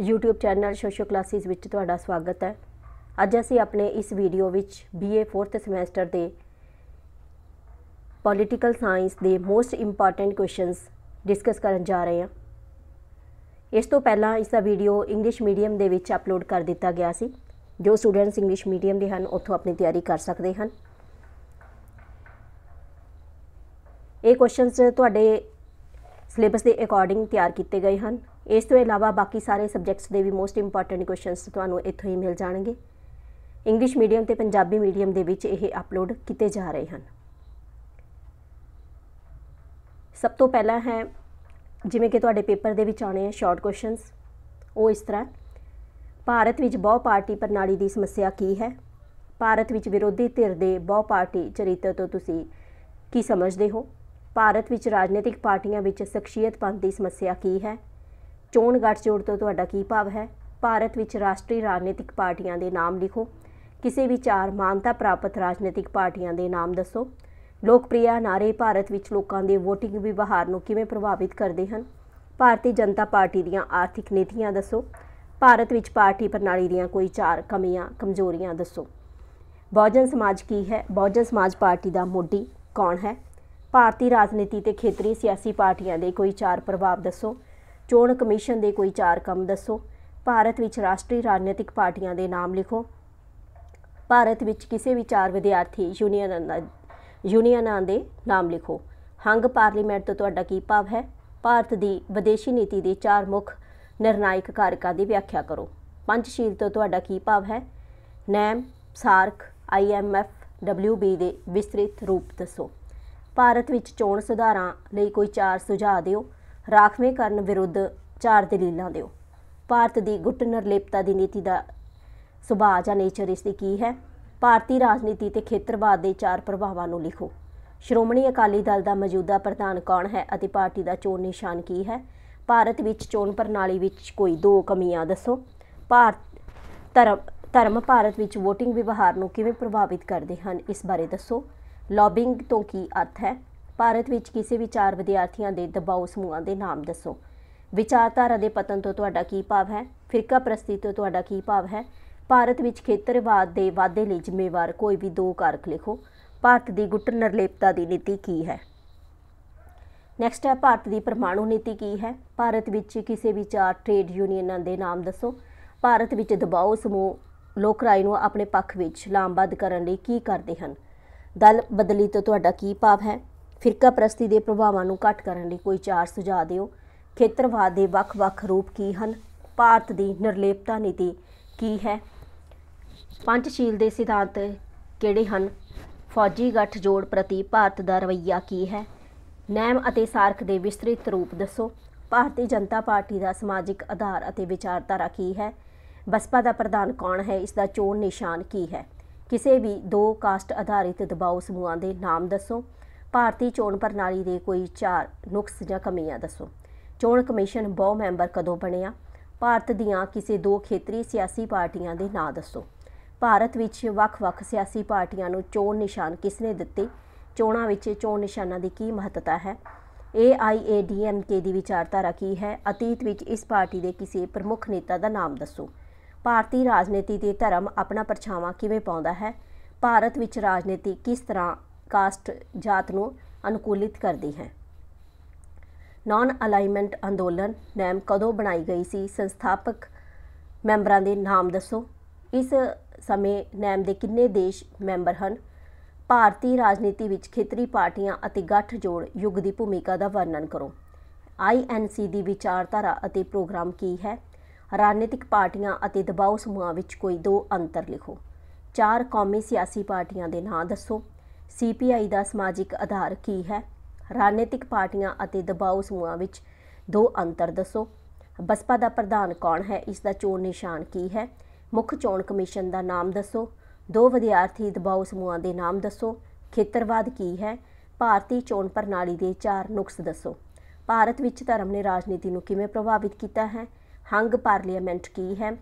YouTube channel ਸੋਸ਼ੋ classes ਵਿੱਚ ਤੁਹਾਡਾ ਸਵਾਗਤ ਹੈ ਅੱਜ ਅਸੀਂ ਆਪਣੇ ਇਸ ਵੀਡੀਓ ਵਿੱਚ BA 4th ਸਮੈਸਟਰ ਦੇ ਪੋਲੀਟੀਕਲ ਸਾਇੰਸ ਦੇ ਮੋਸਟ ਇੰਪੋਰਟੈਂਟ ਕੁਐਸਚਨਸ ਡਿਸਕਸ ਕਰਨ ਜਾ ਰਹੇ ਹਾਂ ਇਸ ਤੋਂ ਪਹਿਲਾਂ ਇਸ ਦਾ ਵੀਡੀਓ ਇੰਗਲਿਸ਼ ਮੀਡੀਅਮ ਦੇ ਵਿੱਚ ਅਪਲੋਡ ਕਰ ਦਿੱਤਾ ਗਿਆ ਸੀ ਜੋ ਸਟੂਡੈਂਟਸ ਇੰਗਲਿਸ਼ ਮੀਡੀਅਮ ਦੇ ਹਨ ਉੱਥੋਂ ਆਪਣੀ ਤਿਆਰੀ ਕਰ ਸਕਦੇ ਹਨ ਇਹ ਕੁਐਸਚਨਸ ਤੁਹਾਡੇ ਸਿਲੇਬਸ ਦੇ ਅਕੋਰਡਿੰਗ ਤਿਆਰ ਕੀਤੇ ਗਏ ਹਨ ਇਸ ਤੋਂ ਇਲਾਵਾ ਬਾਕੀ ਸਾਰੇ ਸਬਜੈਕਟਸ ਦੇ ਵੀ ਮੋਸਟ ਇੰਪੋਰਟੈਂਟ ਕੁਐਸਚਨਸ ਤੁਹਾਨੂੰ ਇੱਥੋਂ ਹੀ ਮਿਲ ਜਾਣਗੇ ਇੰਗਲਿਸ਼ ਮੀਡੀਅਮ ਤੇ ਪੰਜਾਬੀ ਮੀਡੀਅਮ ਦੇ ਵਿੱਚ ਇਹ ਅਪਲੋਡ ਕੀਤੇ ਜਾ ਰਹੇ ਹਨ ਸਭ ਤੋਂ ਪਹਿਲਾਂ ਹੈ ਜਿਵੇਂ ਕਿ ਤੁਹਾਡੇ ਪੇਪਰ ਦੇ ਵਿੱਚ ਆਣੇ ਆ ਸ਼ਾਰਟ ਕੁਐਸਚਨਸ ਉਹ ਇਸ ਤਰ੍ਹਾਂ ਭਾਰਤ ਵਿੱਚ ਬਹੁ ਪਾਰਟੀ ਪ੍ਰਣਾਲੀ ਦੀ ਸਮੱਸਿਆ ਕੀ ਹੈ ਭਾਰਤ ਵਿੱਚ ਵਿਰੋਧੀ ਧਿਰ ਦੇ ਬਹੁ ਪਾਰਟੀ ਚਰਿੱਤਰ ਤੋਂ ਤੁਸੀਂ ਕੀ ਸਮਝਦੇ ਹੋ ਭਾਰਤ ਵਿੱਚ ਰਾਜਨੀਤਿਕ ਪਾਰਟੀਆਂ ਵਿੱਚ ਪੰਥ ਦੀ ਸਮੱਸਿਆ ਕੀ ਹੈ ਚੋਣ ਗੱਠਜੋੜ ਤੋਂ ਤੁਹਾਡਾ ਕੀ ਭਾਵ ਹੈ ਭਾਰਤ ਵਿੱਚ ਰਾਸ਼ਟਰੀ ਰਾਜਨੀਤਿਕ ਪਾਰਟੀਆਂ ਦੇ ਨਾਮ ਲਿਖੋ ਕਿਸੇ ਵੀ ਚਾਰ ਮਾਨਤਾ ਪ੍ਰਾਪਤ ਰਾਜਨੀਤਿਕ ਪਾਰਟੀਆਂ ਦੇ ਨਾਮ ਦੱਸੋ ਲੋਕਪ੍ਰਿਯ ਨਾਰੇ ਭਾਰਤ ਵਿੱਚ ਲੋਕਾਂ ਦੇ VOTING ਵਿਵਹਾਰ ਨੂੰ ਕਿਵੇਂ ਪ੍ਰਭਾਵਿਤ ਕਰਦੇ ਹਨ ਭਾਰਤੀ ਜਨਤਾ ਪਾਰਟੀ ਦੀਆਂ ਆਰਥਿਕ ਨੀਤੀਆਂ ਦੱਸੋ ਭਾਰਤ ਵਿੱਚ ਪਾਰਟੀ ਪ੍ਰਣਾਲੀ ਦੀਆਂ ਕੋਈ ਚਾਰ ਕਮੀਆਂ ਕਮਜ਼ੋਰੀਆਂ ਦੱਸੋ ਬਹੁਜਨ ਸਮਾਜ ਕੀ ਹੈ ਬਹੁਜਨ ਸਮਾਜ ਪਾਰਟੀ ਦਾ ਮੋਢੀ ਕੌਣ ਹੈ ਭਾਰਤੀ ਰਾਜਨੀਤੀ ਤੇ ਖੇਤਰੀ ਸਿਆਸੀ ਪਾਰਟੀਆਂ ਦੇ ਕੋਈ ਚਾਰ ਪ੍ਰਭਾਵ ਦੱਸੋ ਚੋਣ ਕਮਿਸ਼ਨ ਦੇ ਕੋਈ ਚਾਰ ਕੰਮ ਦੱਸੋ ਭਾਰਤ ਵਿੱਚ ਰਾਸ਼ਟਰੀ ਰਾਜਨੀਤਿਕ ਪਾਰਟੀਆਂ ਦੇ ਨਾਮ ਲਿਖੋ ਭਾਰਤ ਵਿੱਚ ਕਿਸੇ ਵੀ ਚਾਰ ਵਿਦਿਆਰਥੀ ਯੂਨੀਅਨਾਂ ਦਾ ਯੂਨੀਅਨਾਂ ਦੇ ਨਾਮ ਲਿਖੋ ਹੰਗ ਪਾਰਲੀਮੈਂਟ ਤੋਂ ਤੁਹਾਡਾ ਕੀ ਭਾਵ ਹੈ ਭਾਰਤ ਦੀ ਵਿਦੇਸ਼ੀ ਨੀਤੀ ਦੇ ਚਾਰ ਮੁੱਖ ਨਿਰਣਾਇਕ ਕਾਰਕਾਂ ਦੀ ਵਿਆਖਿਆ ਕਰੋ ਪੰਚਸ਼ੀਲ ਤੋਂ ਤੁਹਾਡਾ ਕੀ ਭਾਵ ਹੈ ਨੈਮ ਸਾਰਕ ਆਈਐਮਐਫ ਡਬਲਯੂਬੀ ਦੇ ਵਿਸਤ੍ਰਿਤ ਰੂਪ ਦੱਸੋ ਭਾਰਤ ਵਿੱਚ ਚੋਣ ਸੁਧਾਰਾਂ ਲਈ ਕੋਈ ਚਾਰ ਸੁਝਾਅ ਦਿਓ ਰਾਖਵੇਂ ਕਰਨ ਵਿਰੁੱਧ ਚਾਰ ਦਲੀਲਾਂ ਦਿਓ ਭਾਰਤ ਦੀ ਗੁੱਟ ਨਿਰਲੇਪਤਾ ਦੀ ਨੀਤੀ ਦਾ ਸੁਭਾਅ ਜਾਂ ਨੇਚਰ ਇਸ ਦੀ ਕੀ ਹੈ ਭਾਰਤੀ ਰਾਜਨੀਤੀ ਤੇ ਖੇਤਰਵਾਦ ਦੇ ਚਾਰ ਪ੍ਰਭਾਵਾਂ ਨੂੰ ਲਿਖੋ ਸ਼੍ਰੋਮਣੀ ਅਕਾਲੀ ਦਲ ਦਾ ਮੌਜੂਦਾ ਪ੍ਰਧਾਨ ਕੌਣ ਹੈ ਅਤੇ ਪਾਰਟੀ ਦਾ ਚੋਣ ਨਿਸ਼ਾਨ ਕੀ ਹੈ ਭਾਰਤ ਵਿੱਚ ਚੋਣ ਪ੍ਰਣਾਲੀ ਵਿੱਚ ਕੋਈ ਦੋ ਕਮੀਆਂ ਦੱਸੋ ਭਾਰਤ ਧਰਮ ਧਰਮ ਭਾਰਤ ਵਿੱਚ VOTING ਵਿਵਹਾਰ ਨੂੰ ਕਿਵੇਂ ਪ੍ਰਭਾਵਿਤ ਕਰਦੇ ਹਨ ਇਸ ਬਾਰੇ ਦੱਸੋ ਲੌਬਿੰਗ ਤੋਂ ਕੀ ਅਰਥ ਹੈ ਭਾਰਤ ਵਿੱਚ ਕਿਸੇ ਵੀ ਚਾਰ ਵਿਦਿਆਰਥੀਆਂ ਦੇ ਦਬਾਅ ਸਮੂਹਾਂ ਦੇ ਨਾਮ ਦੱਸੋ ਵਿਚਾਰਧਾਰਾ ਦੇ ਪਤਨ ਤੋਂ ਤੁਹਾਡਾ ਕੀ ਭਾਵ ਹੈ ਫਿਰਕਾ ਪ੍ਰਸਤੀ ਤੋਂ ਤੁਹਾਡਾ ਕੀ ਭਾਵ ਹੈ ਭਾਰਤ ਵਿੱਚ ਖੇਤਰਵਾਦ ਦੇ ਵਾਧੇ ਲਈ ਜ਼ਿੰਮੇਵਾਰ ਕੋਈ ਵੀ ਦੋ ਕਾਰਕ ਲਿਖੋ ਭਾਰਤ ਦੀ ਗੁੱਟ ਨਿਰਲੇਪਤਾ ਦੀ ਨੀਤੀ ਕੀ ਹੈ ਨੈਕਸਟ ਹੈ ਭਾਰਤ ਦੀ ਪਰਮਾਣੂ ਨੀਤੀ ਕੀ ਹੈ ਭਾਰਤ ਵਿੱਚ ਕਿਸੇ ਵੀ ਚਾਰ ਟ੍ਰੇਡ ਯੂਨੀਅਨਾਂ ਦੇ ਨਾਮ ਦੱਸੋ ਭਾਰਤ ਵਿੱਚ ਦਬਾਅ ਸਮੂਹ ਲੋਕ ਰਾਏ ਨੂੰ ਆਪਣੇ ਪੱਖ ਵਿੱਚ ਲਾਮਬੱਧ ਕਰਨ ਲਈ ਕੀ ਕਰਦੇ ਹਨ ਦਲ ਬਦਲੀ ਤੋਂ ਤੁਹਾਡਾ ਕੀ ਭਾਵ ਹੈ ਫਿਰਕਾ ਪ੍ਰਸਤੀ ਦੇ ਪ੍ਰਭਾਵਾਂ ਨੂੰ ਘਟ ਕਰਨ ਲਈ ਕੋਈ ਚਾਰ ਸੁਝਾਅ ਦਿਓ ਖੇਤਰਵਾਦ ਦੇ ਵੱਖ-ਵੱਖ ਰੂਪ ਕੀ ਹਨ ਭਾਰਤ ਦੀ ਨਿਰਲੇਪਤਾ ਨੀਤੀ ਕੀ ਹੈ ਪੰਚਸ਼ੀਲ ਦੇ ਸਿਧਾਂਤ ਕਿਹੜੇ ਹਨ ਫੌਜੀ ਗੱਠਜੋੜ ਪ੍ਰਤੀ ਭਾਰਤ ਦਾ ਰਵੱਈਆ ਕੀ ਹੈ ਨੈਮ ਅਤੇ ਸਾਰਕ ਦੇ ਵਿਸਤ੍ਰਿਤ ਰੂਪ ਦੱਸੋ ਭਾਰਤੀ ਜਨਤਾ ਪਾਰਟੀ ਦਾ ਸਮਾਜਿਕ ਆਧਾਰ ਅਤੇ ਵਿਚਾਰਧਾਰਾ ਕੀ ਹੈ ਬਸਪਾ ਦਾ ਪ੍ਰਧਾਨ ਕੌਣ ਹੈ ਇਸ ਦਾ ਚੋਣ ਨਿਸ਼ਾਨ ਕੀ ਹੈ ਕਿਸੇ ਵੀ ਦੋ ਕਾਸਟ ਆਧਾਰਿਤ ਦਬਾਅ ਸਮੂਹਾਂ ਦੇ ਨਾਮ ਦੱਸੋ ਭਾਰਤੀ ਚੋਣ ਪ੍ਰਣਾਲੀ ਦੇ ਕੋਈ ਚਾਰ ਨੁਕਸ ਜਾਂ ਕਮੀਆਂ ਦੱਸੋ ਚੋਣ ਕਮਿਸ਼ਨ ਬਹੁ ਮੈਂਬਰ ਕਦੋਂ ਬਣਿਆ ਭਾਰਤ ਦੀਆਂ ਕਿਸੇ ਦੋ ਖੇਤਰੀ ਸਿਆਸੀ ਪਾਰਟੀਆਂ ਦੇ ਨਾਂ ਦੱਸੋ ਭਾਰਤ ਵਿੱਚ ਵੱਖ-ਵੱਖ ਸਿਆਸੀ ਪਾਰਟੀਆਂ ਨੂੰ ਚੋਣ ਨਿਸ਼ਾਨ ਕਿਸਨੇ ਦਿੱਤੇ ਚੋਣਾਂ ਵਿੱਚ ਚੋਣ ਨਿਸ਼ਾਨਾਂ ਦੀ ਕੀ ਮਹੱਤਤਾ ਹੈ AIADMK ਦੀ ਵਿਚਾਰਧਾਰਾ ਕੀ ਹੈ ਅਤੀਤ ਵਿੱਚ ਇਸ ਪਾਰਟੀ ਦੇ ਕਿਸੇ ਪ੍ਰਮੁੱਖ ਨੇਤਾ ਦਾ ਨਾਮ ਦੱਸੋ ਭਾਰਤੀ ਰਾਜਨੀਤੀ ਤੇ ਧਰਮ ਆਪਣਾ ਪਰਛਾਵਾਂ ਕਿਵੇਂ ਪਾਉਂਦਾ ਹੈ ਭਾਰਤ ਵਿੱਚ ਰਾਜਨੀਤੀ ਕਿਸ ਤਰ੍ਹਾਂ ਕਾਸਟ ਜਾਤ ਨੂੰ ਅਨੁਕੂਲਿਤ ਕਰਦੀ ਹੈ ਨਾਨ ਅਲਾਈਨਮੈਂਟ ਅੰਦੋਲਨ ਨੈਮ ਕਦੋਂ ਬਣਾਈ ਗਈ ਸੀ ਸੰਸਥਾਪਕ ਮੈਂਬਰਾਂ ਦੇ ਨਾਮ ਦੱਸੋ ਇਸ ਸਮੇਂ ਨੈਮ ਦੇ ਕਿੰਨੇ ਦੇਸ਼ ਮੈਂਬਰ ਹਨ ਭਾਰਤੀ ਰਾਜਨੀਤੀ ਵਿੱਚ ਖੇਤਰੀ ਪਾਰਟੀਆਂ ਅਤੇ ਗੱਠ ਜੋੜ ਯੁੱਗ ਦੀ ਭੂਮਿਕਾ ਦਾ ਵਰਣਨ ਕਰੋ ਆਈਐਨਸੀ ਦੀ ਵਿਚਾਰਧਾਰਾ ਅਤੇ ਪ੍ਰੋਗਰਾਮ ਕੀ ਹੈ ਰਾਜਨੀਤਿਕ ਪਾਰਟੀਆਂ ਅਤੇ ਦਬਾਅ ਸਮੂਹਾਂ ਵਿੱਚ ਕੋਈ ਦੋ ਅੰਤਰ ਲਿਖੋ ਚਾਰ ਕੌਮੀ ਸਿਆਸੀ ਪਾਰਟੀਆਂ ਦੇ ਨਾਂ ਦੱਸੋ ਸੀਪੀਆਈ ਦਾ ਸਮਾਜਿਕ ਆਧਾਰ ਕੀ ਹੈ ਰਾਜਨੀਤਿਕ ਪਾਰਟੀਆਂ ਅਤੇ ਦਬਾਅ ਸਮੂਹਾਂ ਵਿੱਚ ਦੋ ਅੰਤਰ ਦੱਸੋ ਬਸਪਾ ਦਾ ਪ੍ਰਧਾਨ ਕੌਣ ਹੈ ਇਸ ਦਾ ਚੋਣ ਨਿਸ਼ਾਨ ਕੀ ਹੈ ਮੁੱਖ ਚੋਣ ਕਮਿਸ਼ਨ ਦਾ ਨਾਮ ਦੱਸੋ ਦੋ ਵਿਦਿਆਰਥੀ ਦਬਾਅ ਸਮੂਹਾਂ ਦੇ ਨਾਮ ਦੱਸੋ ਖੇਤਰਵਾਦ ਕੀ ਹੈ ਭਾਰਤੀ ਚੋਣ ਪ੍ਰਣਾਲੀ ਦੇ ਚਾਰ ਨੁਕਸ ਦੱਸੋ ਭਾਰਤ ਵਿੱਚ ਧਰਮ ਨੇ ਰਾਜਨੀਤੀ ਨੂੰ ਕਿਵੇਂ ਪ੍ਰਭਾਵਿਤ ਕੀਤਾ ਹੈ ਹੰਗ ਪਾਰਲੀਮੈਂਟ ਕੀ ਹੈ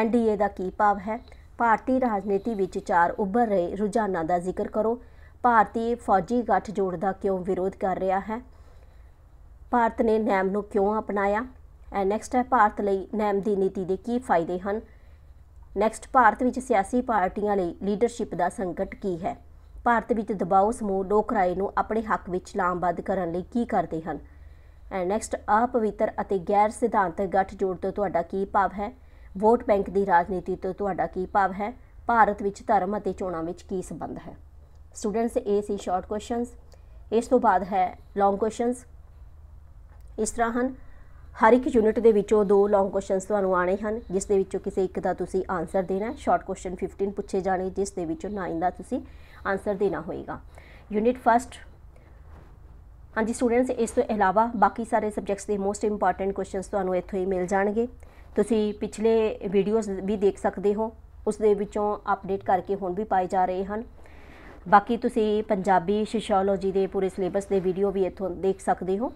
ਐਨਡੀਏ ਦਾ ਕੀ ਭਾਵ ਹੈ ਭਾਰਤੀ ਰਾਜਨੀਤੀ ਵਿੱਚ ਚਾਰ ਉੱਭਰ ਰਹੇ ਰੁਝਾਨਾਂ ਦਾ ਜ਼ਿਕਰ ਕਰੋ ਭਾਰਤੀ ਫੌਜੀ ਗੱਠਜੋੜ ਦਾ ਕਿਉਂ ਵਿਰੋਧ ਕਰ ਰਿਹਾ ਹੈ ਭਾਰਤ ਨੇ ਨੈਮ ਨੂੰ ਕਿਉਂ ਅਪਣਾਇਆ ਐ ਨੈਕਸਟ ਹੈ ਭਾਰਤ ਲਈ ਨੈਮ ਦੀ ਨੀਤੀ ਦੇ ਕੀ ਫਾਇਦੇ ਹਨ ਨੈਕਸਟ ਭਾਰਤ ਵਿੱਚ ਸਿਆਸੀ ਪਾਰਟੀਆਂ ਲਈ ਲੀਡਰਸ਼ਿਪ ਦਾ ਸੰਕਟ ਕੀ ਹੈ ਭਾਰਤ ਵਿੱਚ ਦਬਾਅ ਸਮੂਹ ਲੋਕ ਰਾਏ ਨੂੰ ਆਪਣੇ ਹੱਕ ਵਿੱਚ ਲਾਮਬੱਧ ਕਰਨ ਲਈ ਕੀ ਕਰਦੇ ਹਨ ਐਂਡ ਨੈਕਸਟ ਅਪਵਿੱਤਰ ਅਤੇ ਗੈਰ ਸਿਧਾਂਤਕ ਗੱਠਜੋੜ ਤੋਂ ਤੁਹਾਡਾ ਕੀ ਭਾਵ ਹੈ ਵੋਟ ਬੈਂਕ ਦੀ ਰਾਜਨੀਤੀ ਤੋਂ ਤੁਹਾਡਾ ਕੀ ਭਾਵ ਹੈ ਭਾਰਤ ਵਿੱਚ ਧਰਮ ਅਤੇ ਚੋਣਾਂ ਵਿੱਚ ਕੀ ਸੰਬੰਧ ਹੈ ਸਟੂਡੈਂਟਸ ਇਹ ਸੀ ਸ਼ਾਰਟ ਕੁਐਸਚਨਸ ਇਸ ਤੋਂ ਬਾਅਦ ਹੈ ਲੌਂਗ ਕੁਐਸਚਨਸ ਇਸ ਤਰ੍ਹਾਂ ਹਨ ਹਰ ਇੱਕ ਯੂਨਿਟ ਦੇ ਵਿੱਚੋਂ ਦੋ ਲੌਂਗ ਕੁਐਸਚਨਸ ਤੁਹਾਨੂੰ ਆਣੇ ਹਨ ਜਿਸ ਦੇ ਵਿੱਚੋਂ ਕਿਸੇ ਇੱਕ ਦਾ ਤੁਸੀਂ ਆਨਸਰ ਦੇਣਾ ਹੈ ਸ਼ਾਰਟ ਕੁਐਸਚਨ 15 ਪੁੱਛੇ ਜਾਣੇ ਜਿਸ ਦੇ ਵਿੱਚੋਂ 9 ਦਾ ਤੁਸੀਂ ਆਨਸਰ ਦੇਣਾ ਹੋਏਗਾ ਯੂਨਿਟ ਫਸਟ ਹਾਂਜੀ ਸਟੂਡੈਂਟਸ ਇਸ ਤੋਂ ਇਲਾਵਾ ਬਾਕੀ ਸਾਰੇ ਸਬਜੈਕਟਸ ਦੇ ਮੋਸਟ ਇੰਪੋਰਟੈਂਟ ਕੁਐਸਚਨਸ ਤੁਹਾਨੂੰ ਇੱਥੋਂ ਹੀ ਮਿਲ ਜਾਣਗੇ ਤੁਸੀਂ ਪਿਛਲੇ ਵੀਡੀਓਜ਼ ਵੀ ਦੇਖ ਸਕਦੇ ਹੋ ਉਸ ਦੇ ਵਿੱਚੋਂ ਅਪਡੇਟ ਕਰਕੇ ਹੁਣ ਵੀ ਪਾਏ ਜਾ ਰਹੇ ਹਨ ਬਾਕੀ ਤੁਸੀਂ ਪੰਜਾਬੀ ਸ਼ਿਸ਼ੋਲੋਜੀ ਦੇ ਪੂਰੇ ਸਿਲੇਬਸ ਦੇ ਵੀਡੀਓ ਵੀ ਇੱਥੋਂ ਦੇਖ ਸਕਦੇ ਹੋ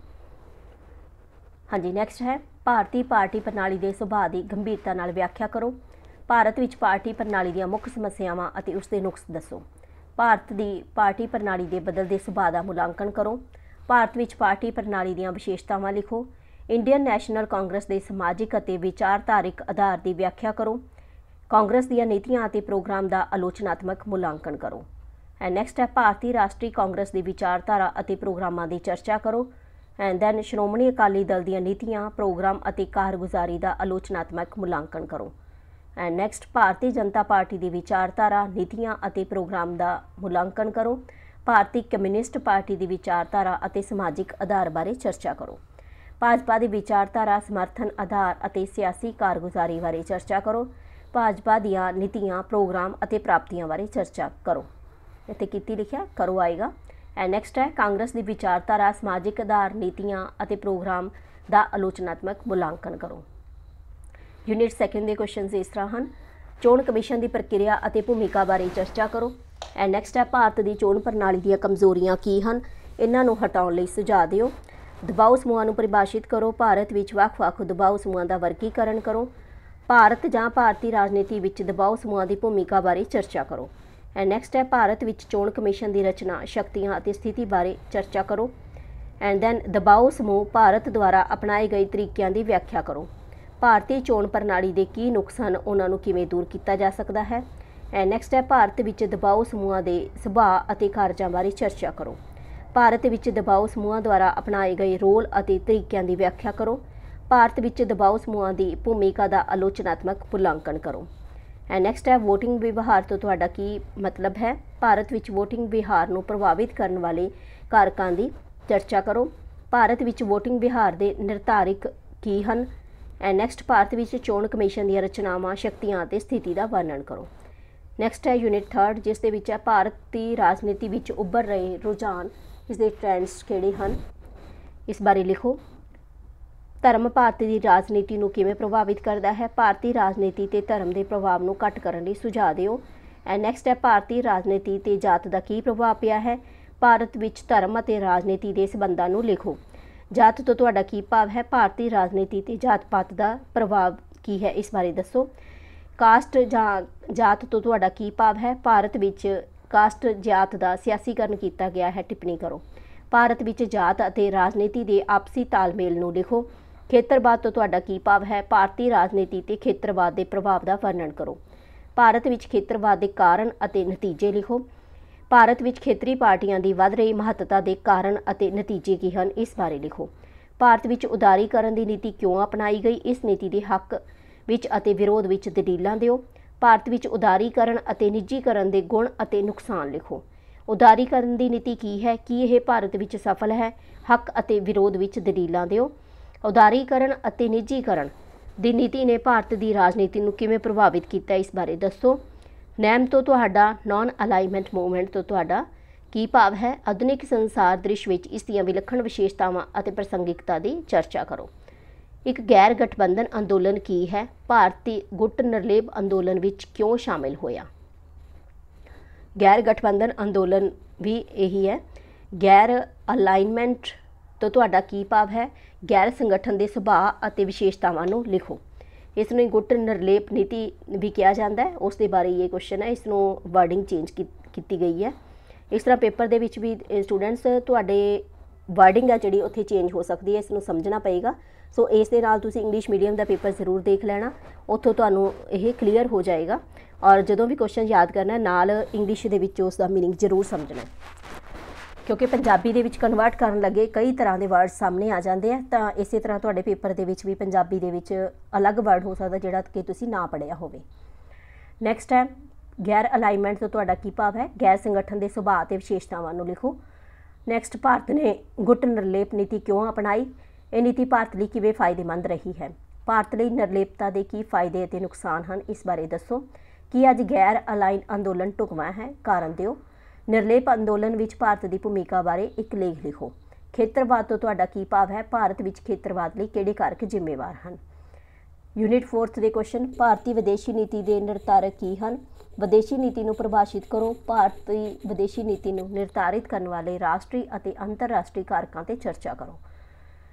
ਹਾਂਜੀ ਨੈਕਸਟ ਹੈ ਭਾਰਤੀ ਪਾਰਟੀ ਪ੍ਰਣਾਲੀ ਦੇ ਸੁਭਾਅ ਦੀ ਗੰਭੀਰਤਾ ਨਾਲ ਵਿਆਖਿਆ ਕਰੋ ਭਾਰਤ ਵਿੱਚ ਪਾਰਟੀ ਪ੍ਰਣਾਲੀ ਦੀਆਂ ਮੁੱਖ ਸਮੱਸਿਆਵਾਂ ਅਤੇ ਉਸ ਦੇ ਨੁਕਸ ਦੱਸੋ ਭਾਰਤ ਦੀ ਪਾਰਟੀ ਪ੍ਰਣਾਲੀ ਦੇ ਬਦਲਦੇ ਸੁਭਾਅ ਦਾ ਮੁਲਾਂਕਣ ਕਰੋ ਭਾਰਤ ਵਿੱਚ ਪਾਰਟੀ ਪ੍ਰਣਾਲੀ ਦੀਆਂ ਵਿਸ਼ੇਸ਼ਤਾਵਾਂ ਲਿਖੋ ਇੰਡੀਅਨ ਨੈਸ਼ਨਲ ਕਾਂਗਰਸ ਦੇ ਸਮਾਜਿਕ ਅਤੇ ਵਿਚਾਰਧਾਰਿਕ ਆਧਾਰ ਦੀ ਵਿਆਖਿਆ ਕਰੋ ਕਾਂਗਰਸ ਦੀਆਂ ਨੀਤੀਆਂ ਅਤੇ ਪ੍ਰੋਗਰਾਮ ਦਾ ਆਲੋਚਨਾਤਮਕ ਮੁਲਾਂਕਣ ਕਰੋ ਐਂਡ ਨੈਕਸਟ ਹੈ ਭਾਰਤੀ ਰਾਸ਼ਟਰੀ ਕਾਂਗਰਸ ਦੀ ਵਿਚਾਰਧਾਰਾ ਅਤੇ ਪ੍ਰੋਗਰਾਮਾਂ ਦੀ ਚਰਚਾ ਕਰੋ ਐਂਡ ਦੈਨ ਸ਼੍ਰੋਮਣੀ ਅਕਾਲੀ ਦਲ ਦੀਆਂ ਨੀਤੀਆਂ ਪ੍ਰੋਗਰਾਮ ਅਤੇ ਕਾਰਗੁਜ਼ਾਰੀ ਦਾ ਆਲੋਚਨਾਤਮਕ ਮੁਲਾਂਕਣ ਕਰੋ ਐਂਡ ਨੈਕਸਟ ਭਾਰਤੀ ਜਨਤਾ ਪਾਰਟੀ ਦੀ ਵਿਚਾਰਧਾਰਾ ਨੀਤੀਆਂ ਅਤੇ ਪ੍ਰੋਗਰਾਮ ਦਾ ਮੁਲਾਂਕਣ ਕਰੋ ਭਾਰਤੀ ਕਮਿਊਨਿਸਟ ਪਾਰਟੀ ਦੀ ਵਿਚਾਰਧਾਰਾ ਅਤੇ ਸਮਾਜਿਕ ਆਧਾਰ ਬਾਰੇ ਚਰਚਾ ਕਰੋ ਭਾਜਪਾ ਦੀ ਵਿਚਾਰਧਾਰਾ ਸਮਰਥਨ ਆਧਾਰ ਅਤੇ ਸਿਆਸੀ ਕਾਰਗੁਜ਼ਾਰੀ ਬਾਰੇ ਚਰਚਾ ਕਰੋ ਭਾਜਪਾ ਦੀਆਂ ਨੀਤੀਆਂ ਪ੍ਰੋਗਰਾਮ ਅਤੇ ਪ੍ਰਾਪਤੀਆਂ ਬਾਰੇ ਚਰਚਾ ਕਰੋ ਇੱਥੇ ਕੀਤੀ ਲਿਖਿਆ ਕਰੋ ਆਏਗਾ ਐਂਡ ਨੈਕਸਟ ਹੈ ਕਾਂਗਰਸ ਦੀ ਵਿਚਾਰਧਾਰਾ ਸਮਾਜਿਕ ਆਧਾਰ ਨੀਤੀਆਂ ਅਤੇ ਪ੍ਰੋਗਰਾਮ ਦਾ ਆਲੋਚਨਾਤਮਕ ਮੁਲਾਂਕਣ ਕਰੋ ਯੂਨਿਟ ਸੈਕੰਡ ਦੇ ਕੁਐਸਚਨਸ ਇਸ ਤਰ੍ਹਾਂ ਹਨ ਚੋਣ ਕਮਿਸ਼ਨ ਦੀ ਪ੍ਰਕਿਰਿਆ ਅਤੇ ਭੂਮਿਕਾ ਬਾਰੇ ਚਰਚਾ ਕਰੋ ਐਂਡ ਨੈਕਸਟ ਹੈ ਭਾਰਤ ਦੀ ਚੋਣ ਪ੍ਰਣਾਲੀ ਦੀਆਂ ਕਮਜ਼ੋਰੀਆਂ ਕੀ ਹਨ ਇਹਨਾਂ ਨੂੰ ਹਟਾਉਣ ਲਈ ਸੁਝਾਅ ਦਿਓ ਦਬਾਅ ਸਮੂਹਾਂ ਨੂੰ ਪਰਿਭਾਸ਼ਿਤ ਕਰੋ ਭਾਰਤ ਵਿੱਚ ਵੱਖ-ਵੱਖ ਦਬਾਅ ਸਮੂਹਾਂ ਦਾ ਵਰਗੀਕਰਨ ਕਰੋ ਭਾਰਤ ਜਾਂ ਭਾਰਤੀ ਰਾਜਨੀਤੀ ਵਿੱਚ ਦਬਾਅ ਸਮੂਹਾਂ ਦੀ ਭੂਮਿਕਾ ਬਾਰੇ ਚਰਚਾ ਕਰੋ ਐਂਡ ਨੈਕਸਟ ਹੈ ਭਾਰਤ ਵਿੱਚ ਚੋਣ ਕਮਿਸ਼ਨ ਦੀ ਰਚਨਾ ਸ਼ਕਤੀਆਂ ਅਤੇ ਸਥਿਤੀ ਬਾਰੇ ਚਰਚਾ ਕਰੋ ਐਂਡ ਦੈਨ ਦਬਾਓ ਸਮੂਹ ਭਾਰਤ ਦੁਆਰਾ ਅਪਣਾਏ ਗਏ ਤਰੀਕਿਆਂ ਦੀ ਵਿਆਖਿਆ ਕਰੋ ਭਾਰਤੀ ਚੋਣ ਪ੍ਰਣਾਲੀ ਦੇ ਕੀ ਨੁਕਸਾਨ ਉਹਨਾਂ ਨੂੰ ਕਿਵੇਂ ਦੂਰ ਕੀਤਾ ਜਾ ਸਕਦਾ ਹੈ ਐਂਡ ਨੈਕਸਟ ਹੈ ਭਾਰਤ ਵਿੱਚ ਦਬਾਓ ਸਮੂਹਾਂ ਦੇ ਸੁਭਾਅ ਅਤੇ ਕਾਰਜਾਂ ਬਾਰੇ ਚਰਚਾ ਕਰੋ ਭਾਰਤ ਵਿੱਚ ਦਬਾਓ ਸਮੂਹਾਂ ਦੁਆਰਾ ਅਪਣਾਏ ਗਏ ਰੋਲ ਅਤੇ ਤਰੀਕਿਆਂ ਦੀ ਵਿਆਖਿਆ ਕਰੋ ਭਾਰਤ ਵਿੱਚ ਦਬਾਓ ਸਮੂਹਾਂ ਦੀ ਭੂਮਿਕਾ ਦਾ ਆਲੋਚਨਾਤਮਕ ਪੁਲਾਂਕਣ ਕਰੋ ਐ ਨੈਕਸਟ ਹੈ VOTING ਵਿਵਹਾਰ ਤੋਂ ਤੁਹਾਡਾ ਕੀ ਮਤਲਬ ਹੈ ਭਾਰਤ ਵਿੱਚ VOTING ਵਿਵਹਾਰ ਨੂੰ ਪ੍ਰਭਾਵਿਤ ਕਰਨ ਵਾਲੇ ਕਾਰਕਾਂ ਦੀ ਚਰਚਾ ਕਰੋ ਭਾਰਤ ਵਿੱਚ VOTING ਵਿਵਹਾਰ ਦੇ ਨਿਰਧਾਰਿਕ ਕੀ ਹਨ ਐ ਨੈਕਸਟ ਭਾਰਤ ਵਿੱਚ ਚੋਣ ਕਮਿਸ਼ਨ ਦੀਆਂ ਰਚਨਾਵਾਂ ਸ਼ਕਤੀਆਂ ਅਤੇ ਸਥਿਤੀ ਦਾ ਵਰਣਨ ਕਰੋ ਨੈਕਸਟ ਹੈ ਯੂਨਿਟ 3 ਜਿਸ ਦੇ ਵਿੱਚ ਹੈ ਭਾਰਤ ਦੀ ਰਾਜਨੀਤੀ ਵਿੱਚ ਉੱਭਰ ਰਹੇ ਰੁਝਾਨ ਇਸ ਦੇ ਟ੍ਰੈਂਡਸ ਕਿਹੜੇ ਹਨ ਇਸ ਬਾਰੇ ਲਿਖੋ ਧਰਮ ਭਾਰਤੀ ਦੀ ਰਾਜਨੀਤੀ ਨੂੰ ਕਿਵੇਂ ਪ੍ਰਭਾਵਿਤ ਕਰਦਾ ਹੈ ਭਾਰਤੀ ਰਾਜਨੀਤੀ ਤੇ ਧਰਮ ਦੇ ਪ੍ਰਭਾਵ ਨੂੰ ਘਟ ਕਰਨ ਲਈ ਸੁਝਾਅ ਦਿਓ ਐਂਡ ਨੈਕਸਟ ਹੈ ਭਾਰਤੀ ਰਾਜਨੀਤੀ ਤੇ ਜਾਤ ਦਾ ਕੀ ਪ੍ਰਭਾਵ ਪਿਆ ਹੈ ਭਾਰਤ ਵਿੱਚ ਧਰਮ ਅਤੇ ਰਾਜਨੀਤੀ ਦੇ ਸਬੰਧਾਂ ਨੂੰ ਲਿਖੋ ਜਾਤ ਤੋਂ ਤੁਹਾਡਾ ਕੀ ਭਾਵ ਹੈ ਭਾਰਤੀ ਰਾਜਨੀਤੀ ਤੇ ਜਾਤ-ਪਾਤ ਦਾ ਪ੍ਰਭਾਵ ਕੀ ਹੈ ਇਸ ਬਾਰੇ ਦੱਸੋ ਕਾਸਟ ਜਾਂ ਜਾਤ ਤੋਂ ਤੁਹਾਡਾ ਕੀ ਭਾਵ ਹੈ ਭਾਰਤ ਵਿੱਚ ਕਾਸਟ ਜਾਤ ਦਾ ਸਿਆਸੀਕਰਨ ਕੀਤਾ ਗਿਆ ਹੈ ਟਿੱਪਣੀ ਕਰੋ ਭਾਰਤ ਵਿੱਚ ਜਾਤ ਅਤੇ ਰਾਜਨੀਤੀ ਦੇ ਆਪਸੀ ਤਾਲਮੇਲ ਨੂੰ ਲਿਖੋ ਖੇਤਰਵਾਦ ਤੋਂ ਤੁਹਾਡਾ ਕੀ ਭਾਵ ਹੈ ਭਾਰਤੀ ਰਾਜਨੀਤੀ ਤੇ ਖੇਤਰਵਾਦ ਦੇ ਪ੍ਰਭਾਵ ਦਾ ਵਰਣਨ ਕਰੋ ਭਾਰਤ ਵਿੱਚ ਖੇਤਰਵਾਦ ਦੇ ਕਾਰਨ ਅਤੇ ਨਤੀਜੇ ਲਿਖੋ ਭਾਰਤ ਵਿੱਚ ਖੇਤਰੀ ਪਾਰਟੀਆਂ ਦੀ ਵੱਧ ਰਹੀ ਮਹੱਤਤਾ ਦੇ ਕਾਰਨ ਅਤੇ ਨਤੀਜੇ ਕੀ ਹਨ ਇਸ ਬਾਰੇ ਲਿਖੋ ਭਾਰਤ ਵਿੱਚ ਉਦਾਰੀਕਰਨ ਦੀ ਨੀਤੀ ਕਿਉਂ ਅਪਣਾਈ ਗਈ ਇਸ ਨੀਤੀ ਦੇ ਹੱਕ ਵਿੱਚ ਅਤੇ ਵਿਰੋਧ ਵਿੱਚ ਦਲੀਲਾਂ ਦਿਓ ਭਾਰਤ ਵਿੱਚ ਉਦਾਰੀਕਰਨ ਅਤੇ ਨਿੱਜੀਕਰਨ ਦੇ ਗੁਣ ਅਤੇ ਨੁਕਸਾਨ ਲਿਖੋ ਉਦਾਰੀਕਰਨ ਦੀ ਨੀਤੀ ਕੀ ਹੈ ਕੀ ਇਹ ਭਾਰਤ ਵਿੱਚ ਸਫਲ ਹੈ ਹੱਕ ਅਤੇ ਵਿਰੋਧ ਵਿੱਚ ਦਲੀਲਾਂ ਦਿਓ ਉਦਾਰੀਕਰਨ ਅਤੇ ਨਿੱਜੀਕਰਨ ਦੀ ਨੀਤੀ ਨੇ ਭਾਰਤ ਦੀ ਰਾਜਨੀਤੀ ਨੂੰ ਕਿਵੇਂ ਪ੍ਰਭਾਵਿਤ ਕੀਤਾ ਇਸ ਬਾਰੇ ਦੱਸੋ ਨੈਮ ਤੋਂ ਤੁਹਾਡਾ ਨਾਨ ਅਲਾਈਨਮੈਂਟ ਮੂਵਮੈਂਟ ਤੋਂ ਤੁਹਾਡਾ ਕੀ ਭਾਵ ਹੈ ਆਧੁਨਿਕ ਸੰਸਾਰ ਦ੍ਰਿਸ਼ ਵਿੱਚ ਇਸ ਦੀਆਂ ਵਿਲੱਖਣ ਵਿਸ਼ੇਸ਼ਤਾਵਾਂ ਅਤੇ ਪ੍ਰਸੰਗਿਕਤਾ ਦੀ ਚਰਚਾ ਕਰੋ ਇੱਕ ਗੈਰ ਗਠਬੰਧਨ ਅੰਦੋਲਨ ਕੀ ਹੈ ਭਾਰਤੀ ਗੁੱਟ ਨਿਰਲੇਪ ਅੰਦੋਲਨ ਵਿੱਚ ਕਿਉਂ ਸ਼ਾਮਿਲ ਹੋਇਆ ਗੈਰ ਗਠਬੰਧਨ ਅੰਦੋਲਨ ਵੀ ਇਹੀ ਹੈ ਗੈਰ ਅਲਾਈਨਮੈਂਟ ਤੋਂ ਤੁਹਾਡਾ ਕੀ ਭਾਵ ਹੈ ਗੈਰ ਸੰਗਠਨ ਦੇ ਸੁਭਾਅ ਅਤੇ ਵਿਸ਼ੇਸ਼ਤਾਵਾਂ ਨੂੰ ਲਿਖੋ ਇਸ ਨੂੰ ਗੁੱਟ ਨਿਰਲੇਪ ਨੀਤੀ ਵੀ ਕਿਹਾ ਜਾਂਦਾ ਹੈ ਉਸ ਦੇ ਬਾਰੇ ਇਹ ਕੁਐਸਚਨ ਹੈ ਇਸ ਨੂੰ ਵਰਡਿੰਗ ਚੇਂਜ ਕੀਤੀ ਗਈ ਹੈ ਇਸ ਤਰ੍ਹਾਂ ਪੇਪਰ ਦੇ ਵਿੱਚ ਵੀ ਸਟੂਡੈਂਟਸ ਤੁਹਾਡੇ ਵਰਡਿੰਗ ਆ ਜਿਹੜੀ ਉੱਥੇ ਚੇਂਜ ਹੋ ਸਕਦੀ ਹੈ ਇਸ ਨੂੰ ਸਮਝਣਾ ਪਏਗਾ ਸੋ ਇਸ ਦੇ ਨਾਲ ਤੁਸੀਂ ਇੰਗਲਿਸ਼ ਮੀਡੀਅਮ ਦਾ ਪੇਪਰ ਜ਼ਰੂਰ ਦੇਖ ਲੈਣਾ ਉੱਥੋਂ ਤੁਹਾਨੂੰ ਇਹ ਕਲੀਅਰ ਹੋ ਜਾਏਗਾ ਔਰ ਜਦੋਂ ਵੀ ਕੁਐਸਚਨ ਯਾਦ ਕਰਨਾ ਨਾਲ ਇੰਗਲਿਸ਼ ਦੇ ਵਿੱਚ ਉਸ ਦਾ मीनिंग ਜ਼ਰੂਰ ਸਮਝਣਾ ਕਿਉਂਕਿ ਪੰਜਾਬੀ ਦੇ ਵਿੱਚ ਕਨਵਰਟ ਕਰਨ ਲੱਗੇ ਕਈ ਤਰ੍ਹਾਂ ਦੇ ਵਰਡ ਸਾਹਮਣੇ ਆ ਜਾਂਦੇ ਆ ਤਾਂ ਇਸੇ ਤਰ੍ਹਾਂ ਤੁਹਾਡੇ ਪੇਪਰ ਦੇ ਵਿੱਚ ਵੀ ਪੰਜਾਬੀ ਦੇ ਵਿੱਚ ਅਲੱਗ ਵਰਡ ਹੋ ਸਕਦਾ ਜਿਹੜਾ ਕਿ ਤੁਸੀਂ ਨਾ ਪੜਿਆ ਹੋਵੇ ਨੈਕਸਟ ਹੈ ਗੈਰ ਅਲਾਈਨਮੈਂਟ ਤੋਂ ਤੁਹਾਡਾ ਕੀ ਭਾਵ ਹੈ ਗੈਰ ਸੰਗਠਨ ਦੇ ਸੁਭਾਅ ਤੇ ਵਿਸ਼ੇਸ਼ਤਾਵਾਂ ਨੂੰ ਲਿਖੋ ਨੈਕਸਟ ਭਾਰਤ ਨੇ ਗੁੱਟ ਨਿਰਲੇਪ ਨੀਤੀ ਕਿਉਂ ਅਪਣਾਈ ਇਹ ਨੀਤੀ ਭਾਰਤ ਲਈ ਕਿਵੇਂ ਫਾਇਦੇਮੰਦ ਰਹੀ ਹੈ ਭਾਰਤ ਲਈ ਨਿਰਲੇਪਤਾ ਦੇ ਕੀ ਫਾਇਦੇ ਅਤੇ ਨੁਕਸਾਨ ਹਨ ਇਸ ਬਾਰੇ ਦੱਸੋ ਕੀ ਅੱਜ ਗੈਰ ਅਲਾਈਨ ਅੰਦੋਲਨ ਟੁਕਵਾ ਹੈ ਕਾਰਨ ਦਿਓ ਨਿਰਲੇਪ ਅੰਦੋਲਨ ਵਿੱਚ ਭਾਰਤ ਦੀ ਭੂਮਿਕਾ ਬਾਰੇ ਇੱਕ ਲੇਖ ਲਿਖੋ ਖੇਤਰਵਾਦ ਤੋਂ ਤੁਹਾਡਾ ਕੀ ਭਾਵ ਹੈ ਭਾਰਤ ਵਿੱਚ ਖੇਤਰਵਾਦ ਲਈ ਕਿਹੜੇ ਕਾਰਕ ਜ਼ਿੰਮੇਵਾਰ ਹਨ ਯੂਨਿਟ 4 ਦੇ ਕੁਐਸਚਨ ਭਾਰਤੀ ਵਿਦੇਸ਼ੀ ਨੀਤੀ ਦੇ ਨਿਰਧਾਰਕ ਕੀ ਹਨ ਵਿਦੇਸ਼ੀ ਨੀਤੀ ਨੂੰ ਪਰਿਭਾਸ਼ਿਤ ਕਰੋ ਭਾਰਤੀ ਵਿਦੇਸ਼ੀ ਨੀਤੀ ਨੂੰ ਨਿਰਧਾਰਿਤ ਕਰਨ ਵਾਲੇ ਰਾਸ਼ਟਰੀ ਅਤੇ ਅੰਤਰਰਾਸ਼ਟਰੀ ਕਾਰਕਾਂ ਤੇ ਚਰਚਾ ਕਰੋ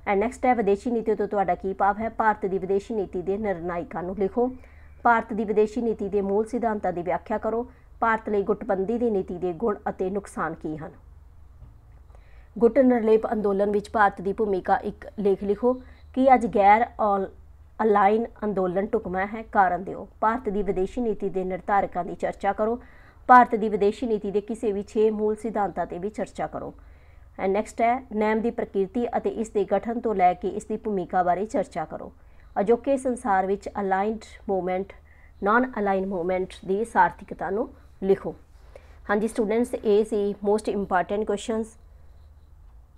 ਐਂਡ ਨੈਕਸਟ ਹੈ ਵਿਦੇਸ਼ੀ ਨੀਤੀ ਤੋਂ ਤੁਹਾਡਾ ਕੀ ਭਾਵ ਹੈ ਭਾਰਤ ਦੀ ਵਿਦੇਸ਼ੀ ਨੀਤੀ ਦੇ ਨਿਰਣਾਇਕਾਂ ਨੂੰ ਲਿਖੋ ਭਾਰਤ ਦੀ ਵਿਦੇਸ਼ੀ ਨੀਤੀ ਦੇ ਮੂਲ ਸਿਧਾਂਤਾਂ ਦੀ ਵਿਆਖਿਆ ਕਰੋ ਭਾਰਤ ਲਈ ਗੁੱਟਬੰਦੀ ਦੀ ਨੀਤੀ ਦੇ ਗੁਣ ਅਤੇ ਨੁਕਸਾਨ ਕੀ ਹਨ ਗੁੱਟ ਨਿਰਲੇਪ ਅੰਦੋਲਨ ਵਿੱਚ ਭਾਰਤ ਦੀ ਭੂਮਿਕਾ ਇੱਕ ਲੇਖ ਲਿਖੋ ਕਿ ਅੱਜ ਗੈਰ ਅਲਾਈਨ ਅੰਦੋਲਨ ਟੁਕਮਾ ਹੈ ਕਾਰਨ ਦਿਓ ਭਾਰਤ ਦੀ ਵਿਦੇਸ਼ੀ ਨੀਤੀ ਦੇ ਨਿਰਧਾਰਕਾਂ ਦੀ ਚਰਚਾ ਕਰੋ ਭਾਰਤ ਦੀ ਵਿਦੇਸ਼ੀ ਨੀਤੀ ਦੇ ਕਿਸੇ ਵੀ 6 ਮੂਲ ਸਿਧਾਂਤਾਂ ਤੇ ਵੀ ਚਰਚਾ ਕਰੋ ਐਂਡ ਨੈਕਸਟ ਹੈ ਨੈਮ ਦੀ ਪ੍ਰਕਿਰਤੀ ਅਤੇ ਇਸ ਦੇ ਗਠਨ ਤੋਂ ਲੈ ਕੇ ਇਸ ਦੀ ਭੂਮਿਕਾ ਬਾਰੇ ਚਰਚਾ ਕਰੋ ਅਜੋਕੇ ਸੰਸਾਰ ਵਿੱਚ aligned movement non aligned movement ਦੀ ਸਾਰਥਿਕਤਾ ਨੂੰ ਲਿਖੋ ਹਾਂਜੀ ਸਟੂਡੈਂਟਸ ਇਹ ਸੀ ਮੋਸਟ ਇੰਪੋਰਟੈਂਟ ਕੁਐਸਚਨਸ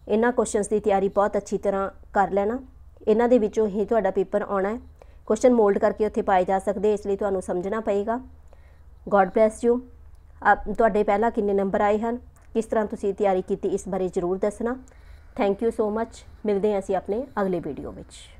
ਇਹਨਾਂ ਕੁਐਸਚਨਸ ਦੀ ਤਿਆਰੀ ਬਹੁਤ ਅੱਛੀ ਤਰ੍ਹਾਂ ਕਰ ਲੈਣਾ ਇਹਨਾਂ ਦੇ ਵਿੱਚੋਂ ਹੀ ਤੁਹਾਡਾ ਪੇਪਰ ਆਉਣਾ ਹੈ ਕੁਐਸਚਨ ਮੋਲਡ ਕਰਕੇ ਉੱਥੇ ਪਾਏ ਜਾ ਸਕਦੇ ਇਸ ਲਈ ਤੁਹਾਨੂੰ ਸਮਝਣਾ ਪਏਗਾ ਗੋਡ ਬlesਸ ਯੂ ਆਪ ਤੁਹਾਡੇ ਪਹਿਲਾ ਕਿੰਨੇ ਨੰਬਰ ਆਏ ਹਨ ਕਿਸ ਤਰ੍ਹਾਂ ਤੁਸੀਂ ਤਿਆਰੀ ਕੀਤੀ ਇਸ ਬਾਰੇ ਜ਼ਰੂਰ ਦੱਸਣਾ ਥੈਂਕ ਯੂ ਸੋ ਮੱਚ ਮਿਲਦੇ ਹਾਂ ਅਸੀਂ ਆਪਣੇ ਅਗਲੇ ਵੀਡੀਓ ਵਿੱਚ